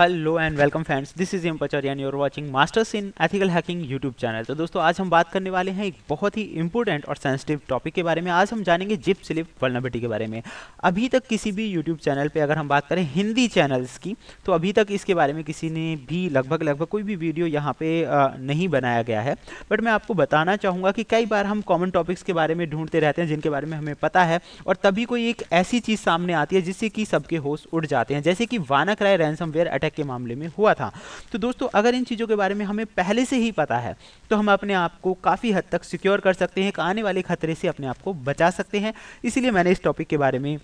hello and welcome friends this is एम्पचर and you're watching Masters in ethical hacking YouTube channel तो दोस्तों आज हम बात करने वाले हैं एक बहुत ही इंपॉर्टेंट और सेंसिटिव टॉपिक के बारे में आज हम जानेंगे जिप स्लिप वर्नाबिटी के बारे में अभी तक किसी भी यूट्यूब चैनल पे अगर हम बात करें हिंदी चैनल्स की तो अभी तक इसके बारे में किसी ने भी लगभग लगभग कोई भी वीडियो यहाँ पे आ, नहीं बनाया गया है बट मैं आपको बताना चाहूँगा कि कई बार हम कॉमन टॉपिक्स के बारे में ढूंढते रहते हैं जिनके बारे में हमें पता है और तभी कोई एक ऐसी चीज़ सामने आती है जिससे कि सबके होश उड़ जाते हैं जैसे कि WannaCry ransomware attack attack के मामले में हुआ था तो दोस्तों अगर इन चीज़ों के बारे में हमें पहले से ही पता है तो हम अपने आप को काफ़ी हद तक सिक्योर कर सकते हैं आने वाले खतरे से अपने आप को बचा सकते हैं इसीलिए मैंने इस टॉपिक के बारे में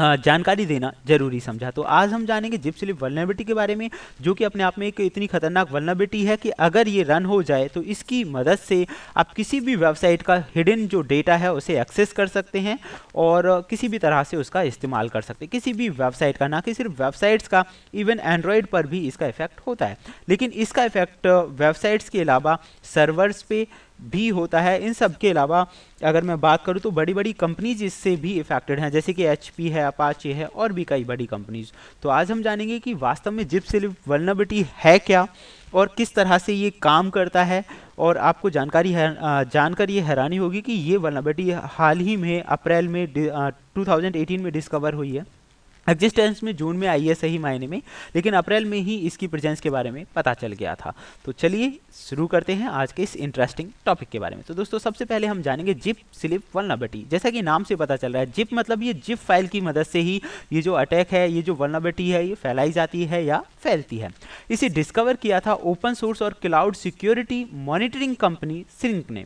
जानकारी देना जरूरी समझा तो आज हम जानेंगे जिप स्लिप वर्नबिलिटी के बारे में जो कि अपने आप में एक इतनी खतरनाक वर्नबिलिटी है कि अगर ये रन हो जाए तो इसकी मदद से आप किसी भी वेबसाइट का हिडन जो डेटा है उसे एक्सेस कर सकते हैं और किसी भी तरह से उसका इस्तेमाल कर सकते हैं किसी भी वेबसाइट का ना कि सिर्फ वेबसाइट्स का इवन एंड्रॉयड पर भी इसका इफेक्ट होता है लेकिन इसका इफेक्ट वेबसाइट्स के अलावा सर्वर्स पे भी होता है इन सब के अलावा अगर मैं बात करूँ तो बड़ी बड़ी कंपनीज इससे भी इफेक्टेड हैं जैसे कि एच है अपाचे है और भी कई बड़ी कंपनीज तो आज हम जानेंगे कि वास्तव में जिप सिलिप वर्नबिटी है क्या और किस तरह से ये काम करता है और आपको जानकारी है, जानकर ये हैरानी होगी कि ये वर्नबिटी हाल ही में अप्रैल में 2018 में डिस्कवर हुई है एग्जिस्टेंस में जून में आई है सही मायने में लेकिन अप्रैल में ही इसकी प्रेजेंस के बारे में पता चल गया था तो चलिए शुरू करते हैं आज के इस इंटरेस्टिंग टॉपिक के बारे में तो दोस्तों सबसे पहले हम जानेंगे जिप स्लिप वलनाबिटी जैसा कि नाम से पता चल रहा है जिप मतलब ये जिप फाइल की मदद से ही ये जो अटैक है ये जो वलनाबिटी है ये फैलाई जाती है या फैलती है इसे डिस्कवर किया था ओपन सोर्स और cloud security monitoring company Snyk ने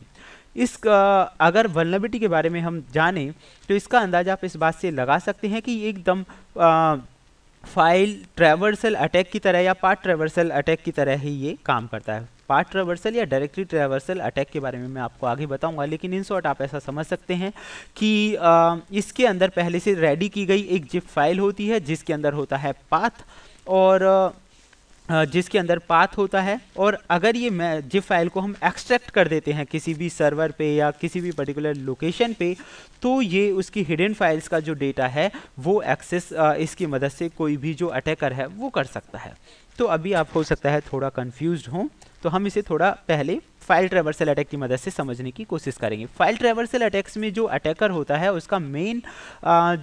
इस अगर वलनबिलिटी के बारे में हम जाने तो इसका अंदाज़ा आप इस बात से लगा सकते हैं कि एकदम फाइल ट्रैवर्सल अटैक की तरह या पार्ट ट्रैवर्सल अटैक की तरह ही ये काम करता है पार्ट ट्रेवर्सल या डायरेक्टली ट्रैवर्सल अटैक के बारे में मैं आपको आगे बताऊंगा लेकिन इन शॉर्ट आप ऐसा समझ सकते हैं कि आ, इसके अंदर पहले से रेडी की गई एक जिप फाइल होती है जिसके अंदर होता है पाथ और आ, जिसके अंदर पाथ होता है और अगर ये जिप फाइल को हम एक्सट्रैक्ट कर देते हैं किसी भी सर्वर पे या किसी भी पर्टिकुलर लोकेशन पे तो ये उसकी हिडन फाइल्स का जो डेटा है वो एक्सेस इसकी मदद से कोई भी जो अटैकर है वो कर सकता है तो अभी आप हो सकता है थोड़ा कन्फ्यूज हों तो हम इसे थोड़ा पहले फाइल ट्रेवर्सल अटैक की मदद से समझने की कोशिश करेंगे फाइल ट्रेवर्सल अटैक्स में जो अटैकर होता है उसका मेन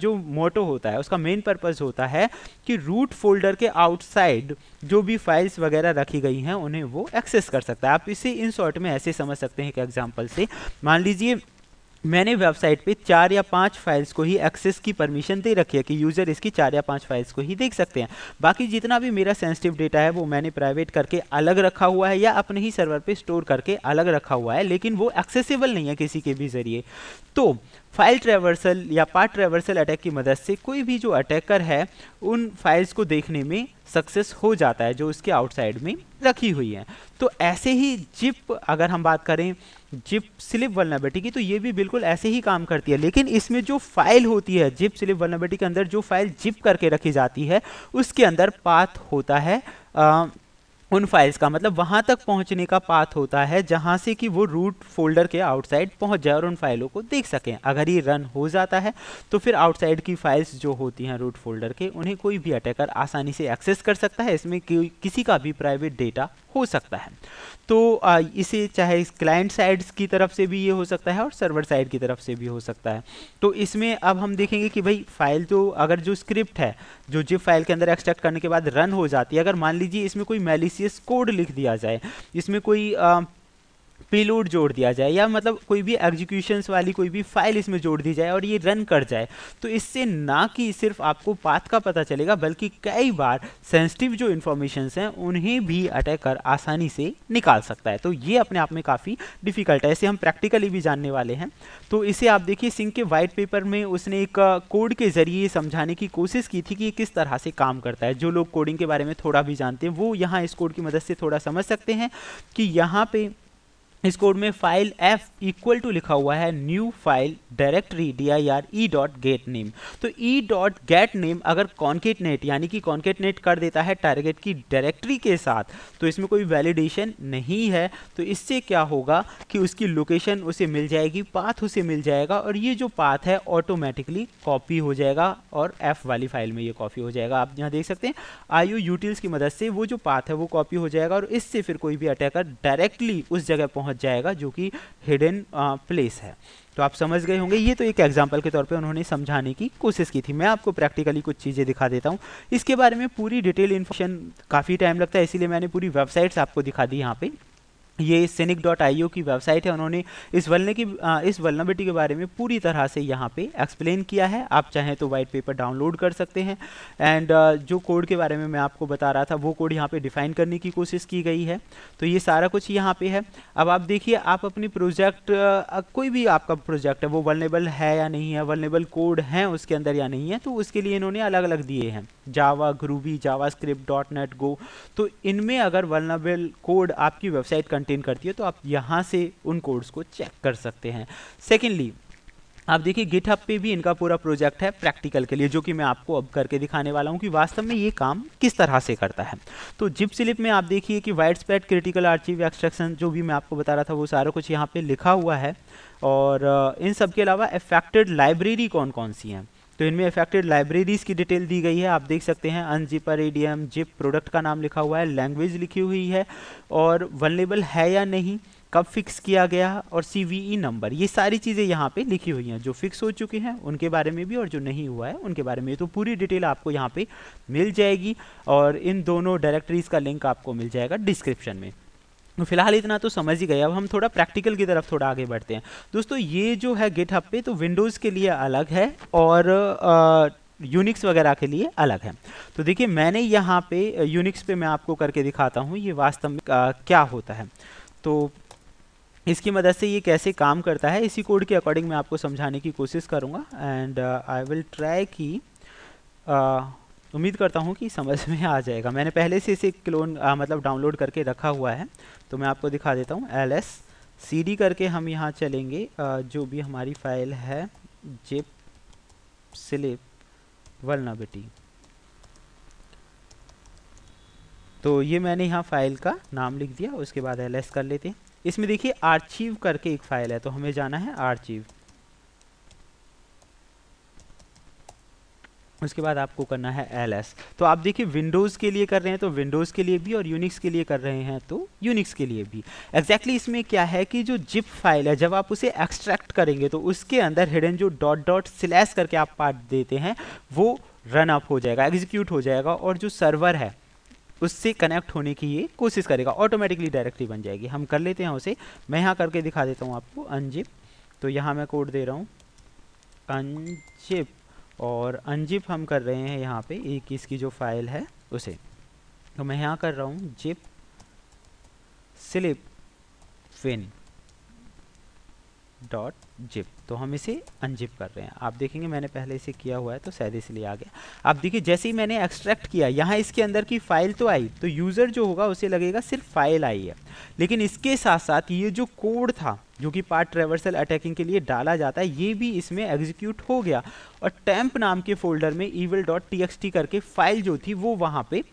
जो मोटो होता है उसका मेन पर्पज़ होता है कि रूट फोल्डर के आउटसाइड जो भी फाइल्स वगैरह रखी गई हैं उन्हें वो एक्सेस कर सकता है आप इसे इन शॉर्ट में ऐसे समझ सकते हैं एक एग्जाम्पल से मान लीजिए मैंने वेबसाइट पे चार या पांच फाइल्स को ही एक्सेस की परमिशन दे रखी है कि यूज़र इसकी चार या पांच फाइल्स को ही देख सकते हैं बाकी जितना भी मेरा सेंसिटिव डेटा है वो मैंने प्राइवेट करके अलग रखा हुआ है या अपने ही सर्वर पे स्टोर करके अलग रखा हुआ है लेकिन वो एक्सेसिबल नहीं है किसी के भी ज़रिए तो फाइल ट्रेवर्सल या पार्ट ट्रेवर्सल अटैक की मदद से कोई भी जो अटैकर है उन फाइल्स को देखने में सक्सेस हो जाता है जो उसके आउटसाइड में रखी हुई है तो ऐसे ही जिप अगर हम बात करें जिप स्लिप वर्नाबेटी की तो ये भी बिल्कुल ऐसे ही काम करती है लेकिन इसमें जो फाइल होती है जिप स्लिप वर्नाबेटी के अंदर जो फाइल जिप करके रखी जाती है उसके अंदर पाथ होता है आ, उन फाइल्स का मतलब वहाँ तक पहुँचने का पाथ होता है जहाँ से कि वो रूट फोल्डर के आउटसाइड पहुँच जाए और उन फाइलों को देख सकें अगर ये रन हो जाता है तो फिर आउटसाइड की फाइल्स जो होती हैं रूट फोल्डर के उन्हें कोई भी अटैकर आसानी से एक्सेस कर सकता है इसमें किसी का भी प्राइवेट डेटा हो सकता है तो इसे चाहे क्लाइंट साइड्स की तरफ से भी ये हो सकता है और सर्वर साइड की तरफ से भी हो सकता है तो इसमें अब हम देखेंगे कि भाई फाइल तो अगर जो स्क्रिप्ट है जो जिप फाइल के अंदर एक्सट्रैक्ट करने के बाद रन हो जाती है अगर मान लीजिए इसमें कोई मैलिस कोड लिख दिया जाए इसमें कोई पेलोड जोड़ दिया जाए या मतलब कोई भी एग्जीक्यूशंस वाली कोई भी फाइल इसमें जोड़ दी जाए और ये रन कर जाए तो इससे ना कि सिर्फ आपको पाथ का पता चलेगा बल्कि कई बार सेंसिटिव जो इन्फॉर्मेशन हैं उन्हें भी अटैकर आसानी से निकाल सकता है तो ये अपने आप में काफ़ी डिफिकल्ट है इसे हम प्रैक्टिकली भी जानने वाले हैं तो इसे आप देखिए सिंह के वाइट पेपर में उसने एक कोड के ज़रिए समझाने की कोशिश की थी कि ये किस तरह से काम करता है जो लोग कोडिंग के बारे में थोड़ा भी जानते हैं वो यहाँ इस कोड की मदद से थोड़ा समझ सकते हैं कि यहाँ पर इस कोड में फाइल एफ इक्वल टू लिखा हुआ है new file directory D I R E dot get name तो ई डॉट गेट नेम अगर कॉन्केट नेट यानी कि कॉन्केट नेट कर देता है टारगेट की डायरेक्टरी के साथ तो इसमें कोई वैलिडेशन नहीं है तो इससे क्या होगा कि उसकी लोकेशन उसे मिल जाएगी पाथ उसे मिल जाएगा और ये जो पाथ है ऑटोमेटिकली कॉपी हो जाएगा और एफ वाली फाइल में ये कॉपी हो जाएगा आप यहाँ देख सकते हैं आई यूटिल्स की मदद से वो जो पाथ है वो कॉपी हो जाएगा और इससे फिर कोई भी अटैकर डायरेक्टली उस जगह पहुँच बच जाएगा जो कि हिडन प्लेस है तो आप समझ गए होंगे ये तो एक एग्जाम्पल के तौर पे उन्होंने समझाने की कोशिश की थी मैं आपको प्रैक्टिकली कुछ चीज़ें दिखा देता हूँ इसके बारे में पूरी डिटेल इन्फॉर्मेशन काफ़ी टाइम लगता है इसीलिए मैंने पूरी वेबसाइट्स आपको दिखा दी यहाँ पे ये सैनिक डॉट आई की वेबसाइट है उन्होंने इस वलने की इस वलनाबिलिटी के बारे में पूरी तरह से यहाँ पे एक्सप्लेन किया है आप चाहें तो वाइट पेपर डाउनलोड कर सकते हैं एंड जो कोड के बारे में मैं आपको बता रहा था वो कोड यहाँ पे डिफाइन करने की कोशिश की गई है तो ये सारा कुछ यहाँ पे है अब आप देखिए आप अपनी प्रोजेक्ट कोई भी आपका प्रोजेक्ट है वो वलनेबल है या नहीं है वलनेबल कोड हैं उसके अंदर या नहीं है तो उसके लिए इन्होंने अलग अलग दिए हैं Java Groovy JavaScript dot net Go तो इनमें अगर वर्नबल कोड आपकी वेबसाइट कंटेन करती है तो आप यहाँ से उन कोड्स को चेक कर सकते हैं सेकेंडली आप देखिए गिटहब पे भी इनका पूरा प्रोजेक्ट है प्रैक्टिकल के लिए जो कि मैं आपको अब करके दिखाने वाला हूँ कि वास्तव में ये काम किस तरह से करता है तो जिप स्लिप में आप देखिए कि wide spread critical archive extraction जो भी मैं आपको बता रहा था वो सारा कुछ यहाँ पे लिखा हुआ है और इन सब के अलावा एफेक्टेड लाइब्रेरी कौन कौन सी हैं तो इनमें अफेक्टेड लाइब्रेरीज की डिटेल दी गई है आप देख सकते हैं अनजिपर एडियम जिप प्रोडक्ट का नाम लिखा हुआ है लैंग्वेज लिखी हुई है और वनलेबल है या नहीं कब फिक्स किया गया और सी नंबर e ये सारी चीज़ें यहाँ पे लिखी हुई हैं जो फिक्स हो चुकी हैं उनके बारे में भी और जो नहीं हुआ है उनके बारे में तो पूरी डिटेल आपको यहाँ पे मिल जाएगी और इन दोनों डायरेक्टरीज़ का लिंक आपको मिल जाएगा डिस्क्रिप्शन में तो फिलहाल इतना तो समझ ही गए अब हम थोड़ा प्रैक्टिकल की तरफ थोड़ा आगे बढ़ते हैं दोस्तों ये जो है गिटहब पे तो विंडोज़ के लिए अलग है और आ, यूनिक्स वगैरह के लिए अलग है तो देखिए मैंने यहाँ पे यूनिक्स पे मैं आपको करके दिखाता हूँ ये वास्तव में क्या होता है तो इसकी मदद से ये कैसे काम करता है इसी कोड के अकॉर्डिंग मैं आपको समझाने की कोशिश करूँगा एंड आई विल ट्राई की उम्मीद करता हूँ कि समझ में आ जाएगा मैंने पहले से इसे क्लोन आ, मतलब डाउनलोड करके रखा हुआ है तो मैं आपको दिखा देता हूँ एल एस सी डी करके हम यहाँ चलेंगे आ, जो भी हमारी फाइल है जिप स्लिप वर्नाबिटी तो ये मैंने यहाँ फाइल का नाम लिख दिया उसके बाद एल एस कर लेते हैं इसमें देखिए आर्चीव करके एक फ़ाइल है तो हमें जाना है आर्चीव उसके बाद आपको करना है एल एस तो आप देखिए विंडोज़ के लिए कर रहे हैं तो विंडोज़ के लिए भी और यूनिक्स के लिए कर रहे हैं तो यूनिक्स के लिए भी एग्जैक्टली exactly इसमें क्या है कि जो जिप फाइल है जब आप उसे एक्सट्रैक्ट करेंगे तो उसके अंदर हिडन जो डॉट डॉट स्लैश करके आप पार्ट देते हैं वो रन अप हो जाएगा एग्जीक्यूट हो जाएगा और जो सर्वर है उससे कनेक्ट होने की ये कोशिश करेगा ऑटोमेटिकली डायरेक्टली बन जाएगी हम कर लेते हैं उसे मैं यहाँ करके दिखा देता हूँ आपको अनजिप तो यहाँ मैं कोड दे रहा हूँ अनजिप और अनजिप हम कर रहे हैं यहाँ पे एक इसकी जो फाइल है उसे तो मैं यहाँ कर रहा हूँ जिप स्लिप फिन डॉट जिप तो हम इसे अनजिप कर रहे हैं आप देखेंगे मैंने पहले इसे किया हुआ है तो शायद इसलिए आ गया आप देखिए जैसे ही मैंने एक्सट्रैक्ट किया यहाँ इसके अंदर की फाइल तो आई तो यूज़र जो होगा उसे लगेगा सिर्फ फाइल आई है लेकिन इसके साथ साथ ये जो कोड था जो कि पार्ट ट्रेवर्सल अटैकिंग के लिए डाला जाता है ये भी इसमें एग्जीक्यूट हो गया और टैम्प नाम के फोल्डर में ईवल डॉट टी करके फाइल जो थी वो वहाँ पर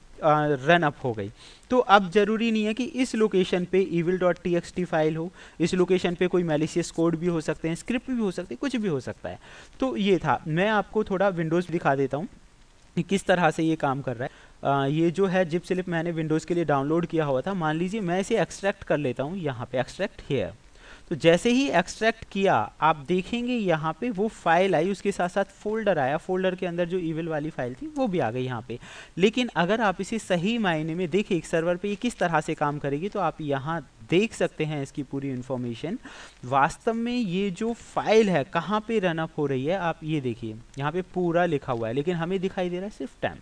रन अप हो गई तो अब ज़रूरी नहीं है कि इस लोकेशन पे evil dot T X T file हो इस लोकेशन पे कोई मेलिशियस कोड भी हो सकते हैं स्क्रिप्ट भी हो सकती है कुछ भी हो सकता है तो ये था मैं आपको थोड़ा विंडोज़ दिखा देता हूँ कि किस तरह से ये काम कर रहा है आ, ये जो है जिप स्लिप मैंने विंडोज़ के लिए डाउनलोड किया हुआ था मान लीजिए मैं इसे एक्सट्रैक्ट कर लेता हूँ यहाँ पे एक्सट्रैक्ट हेयर तो जैसे ही एक्सट्रैक्ट किया आप देखेंगे यहाँ पे वो फाइल आई उसके साथ साथ फोल्डर आया फोल्डर के अंदर जो ईवेल वाली फाइल थी वो भी आ गई यहाँ पे लेकिन अगर आप इसे सही मायने में देखें एक सर्वर पे ये किस तरह से काम करेगी तो आप यहाँ देख सकते हैं इसकी पूरी इन्फॉर्मेशन वास्तव में ये जो फाइल है कहाँ पे रन अप हो रही है आप ये देखिए यहाँ पे पूरा लिखा हुआ है लेकिन हमें दिखाई दे रहा है सिर्फ टाइम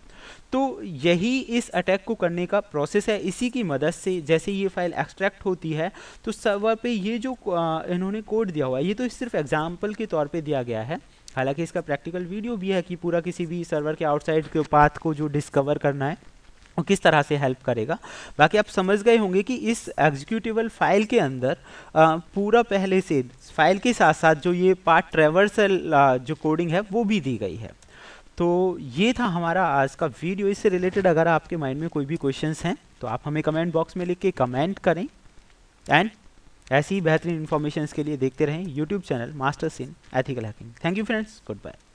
तो यही इस अटैक को करने का प्रोसेस है इसी की मदद से जैसे ये फाइल एक्सट्रैक्ट होती है तो सर्वर पर ये जो इन्होंने कोड दिया हुआ है ये तो सिर्फ एग्जाम्पल के तौर पर दिया गया है हालांकि इसका प्रैक्टिकल वीडियो भी है कि पूरा किसी भी सर्वर के आउटसाइड के पाथ को जो डिस्कवर करना है वो किस तरह से हेल्प करेगा बाकी आप समझ गए होंगे कि इस एग्जीक्यूटिवल फाइल के अंदर आ, पूरा पहले से फाइल के साथ साथ जो ये पार्ट ट्रेवर्सल जो कोडिंग है वो भी दी गई है तो ये था हमारा आज का वीडियो इससे रिलेटेड अगर आपके माइंड में कोई भी क्वेश्चंस हैं तो आप हमें कमेंट बॉक्स में लिख के कमेंट करें एंड ऐसी बेहतरीन इन्फॉर्मेशन के लिए देखते रहें YouTube channel Masters in ethical hacking thank you friends good bye